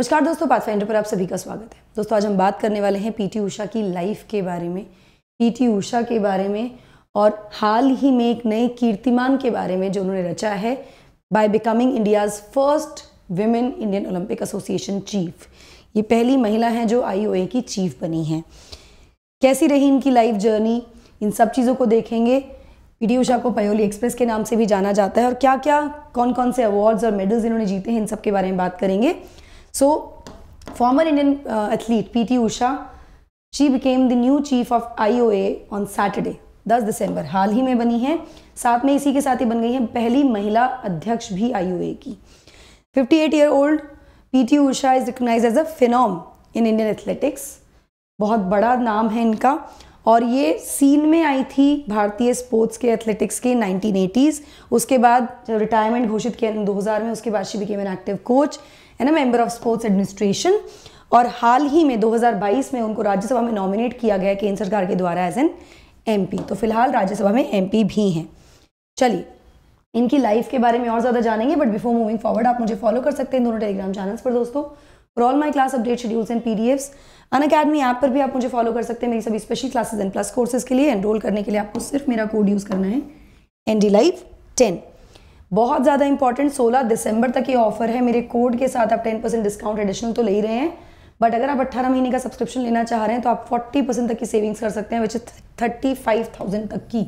नमस्कार दोस्तों पाथफाइंडर पर आप सभी का स्वागत है दोस्तों आज हम बात करने वाले हैं पीटी उषा की लाइफ के बारे में पीटी उषा के बारे में और हाल ही में एक नए कीर्तिमान के बारे में जो उन्होंने रचा है by becoming India's first women Indian Olympic Association chief ये पहली महिला हैं जो आई की चीफ बनी हैं कैसी रही इनकी लाइफ जर्नी इन सब चीज़ों को देखेंगे पी उषा को पयोली एक्सप्रेस के नाम से भी जाना जाता है और क्या क्या कौन कौन से अवार्ड्स और मेडल्स इन्होंने जीते हैं इन सब के बारे में बात करेंगे Indian athlete P T athlete she became the new chief of I O A on Saturday दस दिसंबर हाल ही में बनी है साथ में इसी के साथ ही बन गई है पहली महिला अध्यक्ष भी आई ओ ए की fifty eight year old P T Usha is recognise as a phenom in Indian athletics बहुत बड़ा नाम है इनका और ये सीन में आई थी भारतीय स्पोर्ट्स के एथलेटिक्स के एटीज उसके बाद जब रिटायरमेंट घोषित किया दो हजार में उसके बाद she became an active coach है ना मेंबर ऑफ स्पोर्ट्स एडमिनिस्ट्रेशन और हाल ही में 2022 में उनको राज्यसभा में नॉमिनेट किया गया केंद्र सरकार के द्वारा एज एन एम तो फिलहाल राज्यसभा में एम भी हैं चलिए इनकी लाइफ के बारे में और ज़्यादा जानेंगे बट बिफोर मूविंग फॉरवर्ड आप मुझे फॉलो कर सकते हैं दोनों टेलीग्राम चैनल्स पर दोस्तों for all my class update schedules and P D Fs Unacademy app पर भी आप मुझे फॉलो कर सकते हैं मेरी सभी special classes and plus courses के लिए एनरोल करने के लिए आपको सिर्फ मेरा कोड यूज़ करना है एन डी लाइव टेन बहुत ज़्यादा इंपॉर्टेंट 16 दिसंबर तक ये ऑफर है मेरे कोड के साथ आप 10 परसेंट डिस्काउंट एडिशनल तो ले ही रहे हैं बट अगर आप 18 महीने का सब्सक्रिप्शन लेना चाह रहे हैं तो आप 40 परसेंट तक की सेविंग्स कर सकते हैं विच थर्टी फाइव थाउजेंड तक की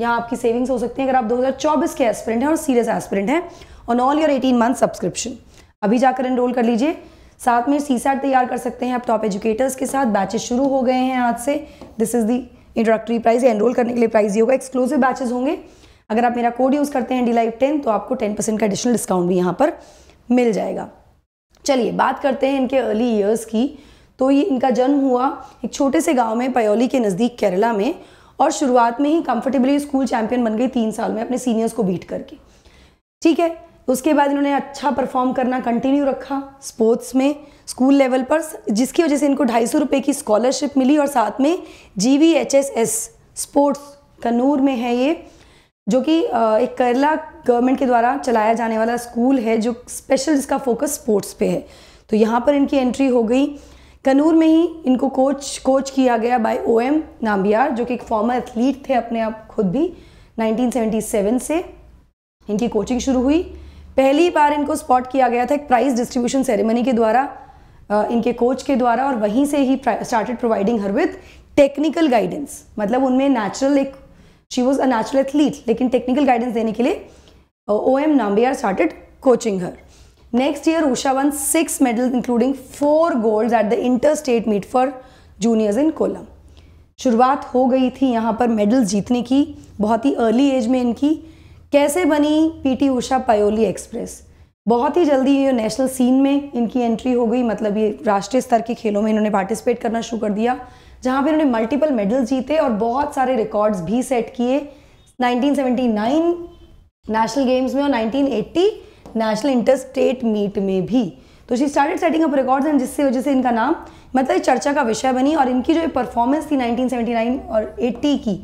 यहाँ आपकी सेविंग्स हो सकती है अगर आप दो के एस्पिरेंट हैं और सीरियस एस्पिरेंट हैं on all your eighteen month subscription अभी जाकर एनरोल कर लीजिए साथ में सी तैयार कर सकते हैं आप टॉप एजुकेटर्स के साथ बैचेस शुरू हो गए हैं आज से this is the introductory price enrol करने के लिए प्राइस ये होगा एक्सक्लूसिव बैचेस होंगे अगर आप मेरा कोड यूज़ करते हैं डी लाइव टेन तो आपको टेन परसेंट का एडिशनल डिस्काउंट भी यहाँ पर मिल जाएगा चलिए बात करते हैं इनके अर्ली ईयर्स की तो ये इनका जन्म हुआ एक छोटे से गांव में पयोली के नज़दीक केरला में और शुरुआत में ही कम्फर्टेबली स्कूल चैंपियन बन गई तीन साल में अपने सीनियर्स को बीट करके ठीक है उसके बाद इन्होंने अच्छा परफॉर्म करना कंटिन्यू रखा स्पोर्ट्स में स्कूल लेवल पर जिसकी वजह से इनको ढाई सौ रुपये की स्कॉलरशिप मिली और साथ में G V H S S sports Kannur में है ये जो कि एक केरला गवर्नमेंट के द्वारा चलाया जाने वाला स्कूल है जो स्पेशल जिसका फोकस स्पोर्ट्स पे है तो यहाँ पर इनकी एंट्री हो गई कनूर में ही इनको कोच कोच किया गया बाय ओ एम नाम्बियार जो कि एक फॉर्मर एथलीट थे अपने आप खुद भी 1977 से इनकी कोचिंग शुरू हुई पहली बार इनको स्पॉट किया गया था एक प्राइज डिस्ट्रीब्यूशन सेरेमनी के द्वारा इनके कोच के द्वारा और वहीं से ही started providing her with technical guidance मतलब उनमें नेचुरल एक she was a natural athlete लेकिन टेक्निकल गाइडेंस देने के लिए O M Nambiar started coaching her next year Usha won six medal including four gold at the inter state meet for juniors in Kollam शुरुआत हो गई थी यहाँ पर मेडल्स जीतने की बहुत ही अर्ली एज में इनकी कैसे बनी पीटी उषा पायोली एक्सप्रेस बहुत ही जल्दी ये नेशनल सीन में इनकी एंट्री हो गई मतलब ये राष्ट्रीय स्तर के खेलों में इन्होंने पार्टिसिपेट करना शुरू कर दिया जहाँ पर उन्होंने मल्टीपल मेडल जीते और बहुत सारे रिकॉर्ड्स भी सेट किए 1979 नेशनल गेम्स में और 1980 नेशनल इंटर स्टेट मीट में भी तो she started setting up records and जिससे वजह से इनका नाम मतलब चर्चा का विषय बनी और इनकी जो परफॉर्मेंस थी 1979 और 80 की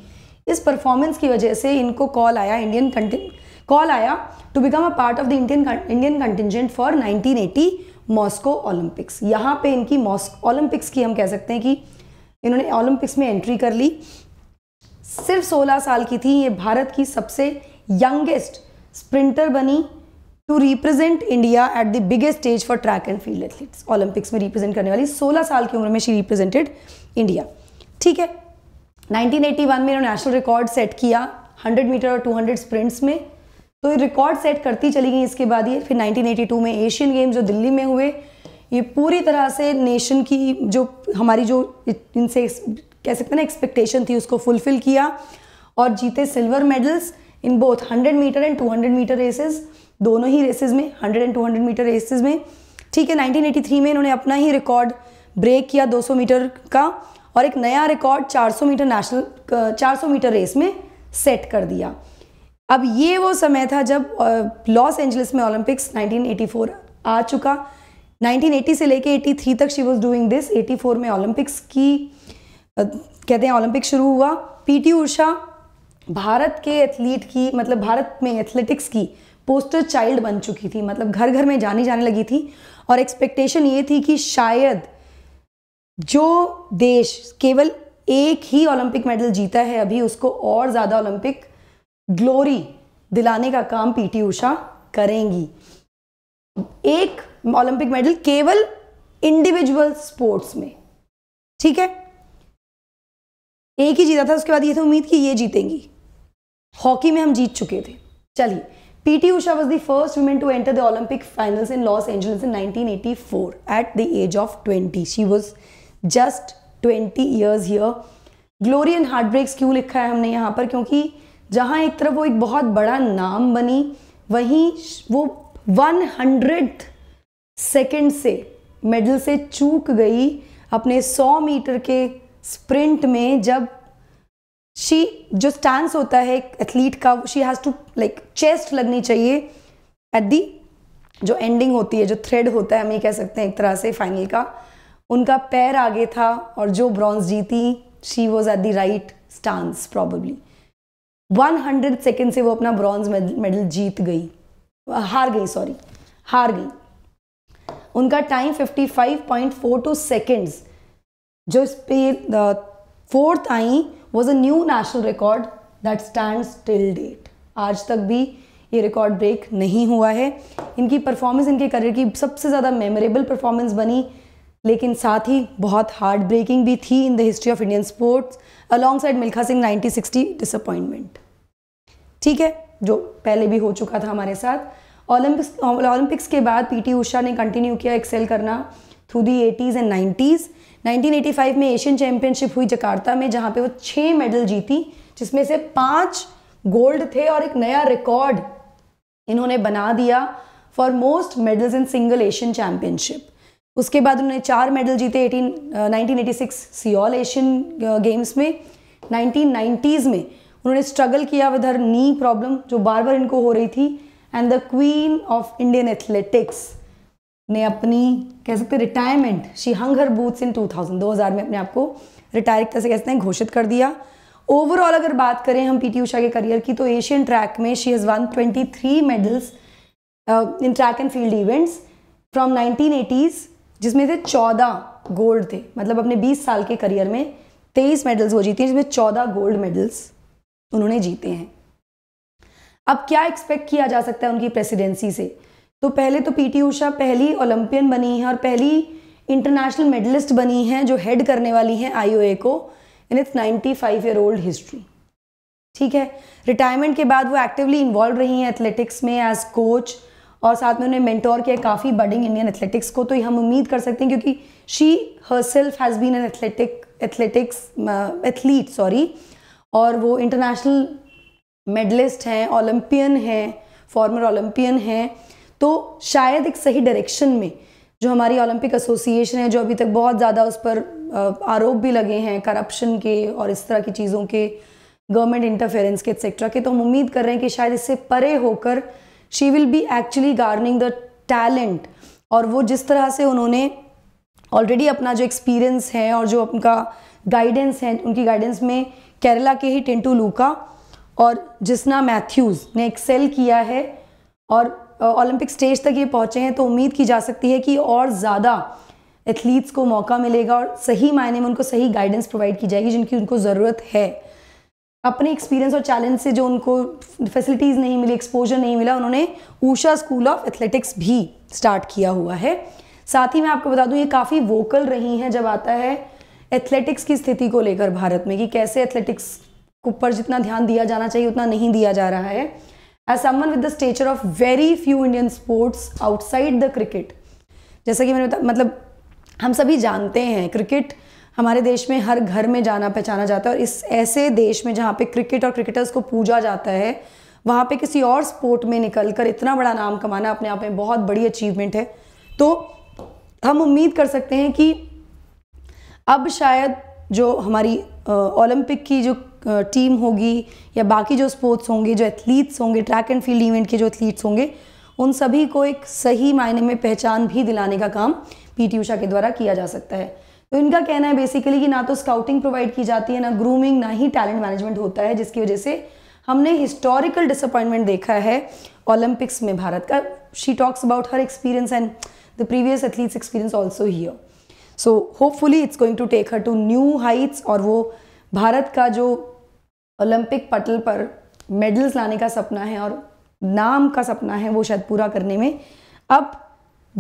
इस परफॉर्मेंस की वजह से इनको कॉल आया इंडियन कंटिन कॉल आया to become a part of the Indian Indian contingent for 1980 Moscow Olympics यहाँ पे इनकी मॉस्को ओलंपिक्स की हम कह सकते हैं कि इन्होंने ओलंपिक्स में एंट्री कर ली सिर्फ 16 साल की थी ये भारत की सबसे यंगेस्ट स्प्रिंटर बनी to represent India at the biggest stage for track and field athletes Olympics में रिप्रेजेंट करने वाली 16 साल की उम्र में शी रिप्रेजेंटेड इंडिया ठीक है 1981 में इन्होंने नेशनल रिकॉर्ड सेट किया 100 मीटर और 200 स्प्रिंट्स में तो ये रिकॉर्ड सेट करती चली गई इसके बाद ये फिर 1982 में एशियन गेम्स जो दिल्ली में हुए ये पूरी तरह से नेशन की जो हमारी जो इनसे कह सकते हैं ना एक्सपेक्टेशन थी उसको फुलफिल किया और जीते silver medals in both 100 metre and 200 metre races दोनों ही रेसेस में 100 एंड 200 मीटर रेसेस में ठीक है 1983 में इन्होंने अपना ही रिकॉर्ड ब्रेक किया 200 मीटर का और एक नया record 400 metre national 400 metre race में सेट कर दिया अब ये वो समय था जब लॉस एंजलिस में ओलंपिक्स 1984 आ चुका 1980 से लेके 83 तक शी वॉज डूइंग दिस 84 में ओलंपिक्स की कहते हैं ओलंपिक शुरू हुआ पीटी उषा भारत के एथलीट की मतलब भारत में एथलेटिक्स की पोस्टर चाइल्ड बन चुकी थी मतलब घर घर में जानी जाने लगी थी और एक्सपेक्टेशन ये थी कि शायद जो देश केवल एक ही ओलंपिक मेडल जीता है अभी उसको और ज़्यादा ओलंपिक ग्लोरी दिलाने का काम पीटी उषा करेंगी एक ओलंपिक मेडल केवल इंडिविजुअल स्पोर्ट्स में ठीक है एक ही जीता था उसके बाद ये था उम्मीद कि ये जीतेंगी हॉकी में हम जीत चुके थे चलिए PT Usha was the first women to enter the Olympic finals in Los Angeles in 1984 at the age of 20 she was just 20 years here glory and heartbreaks क्यों लिखा है हमने यहाँ पर क्योंकि जहाँ एक तरफ वो एक बहुत बड़ा नाम बनी वहीं वो वन हंड्रेड सेकंड से मेडल से चूक गई अपने 100 मीटर के स्प्रिंट में जब शी जो स्टांस होता है एथलीट का she has to like chest लगनी चाहिए एट दी जो एंडिंग होती है जो थ्रेड होता है हम ये कह सकते हैं एक तरह से फाइनल का उनका पैर आगे था और जो ब्रॉन्ज जीती she was at the right stance probably 100 second से वो अपना ब्रॉन्ज मेडल जीत गई हार गई सॉरी हार गई उनका टाइम 55.42 फाइव जो इस fourth I was a new national record that stand till date आज तक भी ये रिकॉर्ड ब्रेक नहीं हुआ है इनकी परफॉर्मेंस इनके करियर की सबसे ज़्यादा मेमोरेबल परफॉर्मेंस बनी लेकिन साथ ही बहुत हार्ड ब्रेकिंग भी थी in the history of Indian sports alongside Milkha Singh nineteen disappointment ठीक है जो पहले भी हो चुका था हमारे साथ ओलंपिक्स ओलंपिक्स के बाद पीटी उषा ने कंटिन्यू किया एक्सेल करना through the eighties and nineties 1985 में एशियन चैम्पियनशिप हुई जकार्ता में जहाँ पे वो छः मेडल जीती जिसमें से पाँच गोल्ड थे और एक नया रिकॉर्ड इन्होंने बना दिया for most medals in single Asian championship उसके बाद उन्होंने चार मेडल जीते 18 1986 सियोल एशियन गेम्स में 1990s में उन्होंने स्ट्रगल किया विधर हर नी प्रॉब्लम जो बार बार इनको हो रही थी and the queen of Indian athletics ने अपनी कह सकते retirement she hung her boots in 2000 2000 में अपने आप को रिटायर कैसे कहते हैं घोषित कर दिया ओवरऑल अगर बात करें हम पीटी उषा के करियर की तो एशियन ट्रैक में she has won 23 medals in track and field events from nineteen जिसमें से 14 गोल्ड थे मतलब अपने 20 साल के करियर में 23 मेडल्स वो जीती हैं जिसमें 14 गोल्ड मेडल्स उन्होंने जीते हैं अब क्या एक्सपेक्ट किया जा सकता है उनकी प्रेसिडेंसी से तो पहले तो पीटी उषा पहली ओलंपियन बनी है और पहली इंटरनेशनल मेडलिस्ट बनी है जो हेड करने वाली हैं आई को in its five year old history ठीक है रिटायरमेंट के बाद वो एक्टिवली इन्वॉल्व रही हैं एथलेटिक्स में एज कोच और साथ में उन्हें मेंटोर किया काफ़ी बडिंग इंडियन एथलेटिक्स को तो हम उम्मीद कर सकते हैं क्योंकि she herself has been an athletic athletics athlete sorry और वो इंटरनेशनल मेडलिस्ट हैं ओलंपियन हैं फॉर्मर ओलंपियन हैं तो शायद एक सही डायरेक्शन में जो हमारी ओलंपिक एसोसिएशन है जो अभी तक बहुत ज़्यादा उस पर आरोप भी लगे हैं करप्शन के और इस तरह की चीज़ों के गवर्नमेंट इंटरफेरेंस के एक्सेट्रा के तो हम उम्मीद कर रहे हैं कि शायद इससे परे होकर she will be actually garnering the talent और वो जिस तरह से उन्होंने ऑलरेडी अपना जो एक्सपीरियंस है और जो उनका गाइडेंस है उनकी गाइडेंस में केरला के ही टेंटू लूका और जिसना मैथ्यूज़ ने एक्सेल किया है और ओलंपिक स्टेज तक ये पहुँचे हैं तो उम्मीद की जा सकती है कि और ज़्यादा एथलीट्स को मौका मिलेगा और सही मायने में उनको सही गाइडेंस प्रोवाइड की जाएगी जिनकी उनको ज़रूरत है अपने एक्सपीरियंस और चैलेंज से जो उनको फैसिलिटीज़ नहीं मिली एक्सपोजर नहीं मिला उन्होंने ऊषा स्कूल ऑफ एथलेटिक्स भी स्टार्ट किया हुआ है साथ ही मैं आपको बता दूं ये काफ़ी वोकल रही हैं जब आता है एथलेटिक्स की स्थिति को लेकर भारत में कि कैसे एथलेटिक्स ऊपर जितना ध्यान दिया जाना चाहिए उतना नहीं दिया जा रहा है as someone with the stature of very few Indian sports outside the cricket जैसा कि मैंने बता मतलब हम सभी जानते हैं क्रिकेट हमारे देश में हर घर में जाना पहचाना जाता है और इस ऐसे देश में जहाँ पे क्रिकेट और क्रिकेटर्स को पूजा जाता है वहाँ पे किसी और स्पोर्ट में निकल कर इतना बड़ा नाम कमाना अपने आप में बहुत बड़ी अचीवमेंट है तो हम उम्मीद कर सकते हैं कि अब शायद जो हमारी ओलंपिक की जो टीम होगी या बाकी जो स्पोर्ट्स होंगे जो एथलीट्स होंगे ट्रैक एंड फील्ड इवेंट के जो एथलीट्स होंगे उन सभी को एक सही मायने में पहचान भी दिलाने का काम पीटी उषा के द्वारा किया जा सकता है तो इनका कहना है बेसिकली कि ना तो स्काउटिंग प्रोवाइड की जाती है ना ग्रूमिंग ना ही टैलेंट मैनेजमेंट होता है जिसकी वजह से हमने हिस्टोरिकल डिसअपॉइंटमेंट देखा है ओलंपिक्स में भारत का she talks about her experience and the previous athletes experience also here so hopefully it's going to take her to new heights और वो भारत का जो ओलंपिक पटल पर मेडल्स लाने का सपना है और नाम का सपना है वो शायद पूरा करने में अब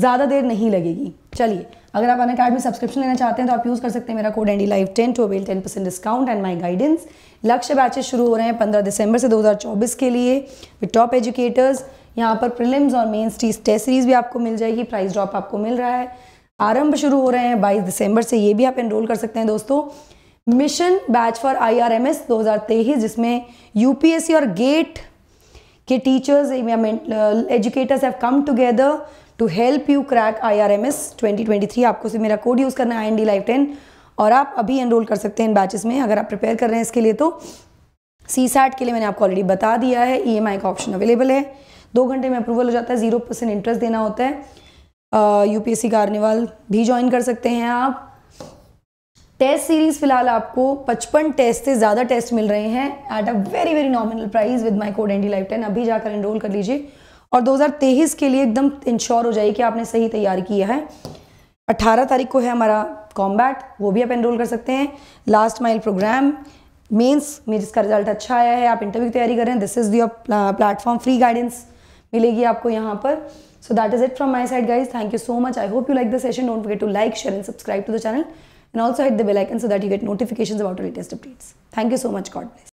ज़्यादा देर नहीं लगेगी चलिए अगर आप अन अकेडमी सब्सक्रिप्शन लेना चाहते हैं तो आप यूज़ कर सकते हैं मेरा code Andy life ten to avail ten percent discount and my guidance Lakshya batches शुरू हो रहे हैं पंद्रह दिसंबर से 2024 के लिए विद टॉप एजुकेटर्स यहाँ पर प्रिलिम्स और मेन्स टीज टेस्ट सीरीज भी आपको मिल जाएगी प्राइस ड्रॉप आपको मिल रहा है आरंभ शुरू हो रहे हैं बाईस दिसंबर से ये भी आप एनरोल कर सकते हैं दोस्तों मिशन बैच फॉर आईआरएमएस 2023 जिसमें यूपीएससी और गेट के teachers educators have come together to help you crack IRMS 2023 आपको सिर्फ मेरा कोड यूज़ करना है आई लाइफ टेन और आप अभी एनरोल कर सकते हैं इन बैचेस में अगर आप प्रिपेयर कर रहे हैं इसके लिए तो सी सैट के लिए मैंने आपको ऑलरेडी बता दिया है ई e का ऑप्शन अवेलेबल है दो घंटे में अप्रूवल हो जाता है जीरो परसेंट इंटरेस्ट देना होता है यूपीएससी uh, कार्निवाल भी ज्वाइन कर सकते हैं आप टेस्ट सीरीज़ फिलहाल आपको 55 टेस्ट से ज़्यादा टेस्ट मिल रहे हैं at a very very nominal price with my code Andy life ten अभी जाकर एनरोल कर लीजिए और 2023 के लिए एकदम इंश्योर हो जाइए कि आपने सही तैयारी किया है 18 तारीख को है हमारा कॉम्बैट वो भी आप एनरोल कर सकते हैं लास्ट माइल प्रोग्राम मेंस में जिसका रिजल्ट अच्छा आया है आप इंटरव्यू की तैयारी कर रहे हैं this is their platform free guidance मिलेगी आपको यहाँ पर so that is it from my side guys thank you so much I hope you like the session don't forget to like share and subscribe to the channel and also hit the bell icon so that you get notifications about our latest updates. Thank you so much. God bless.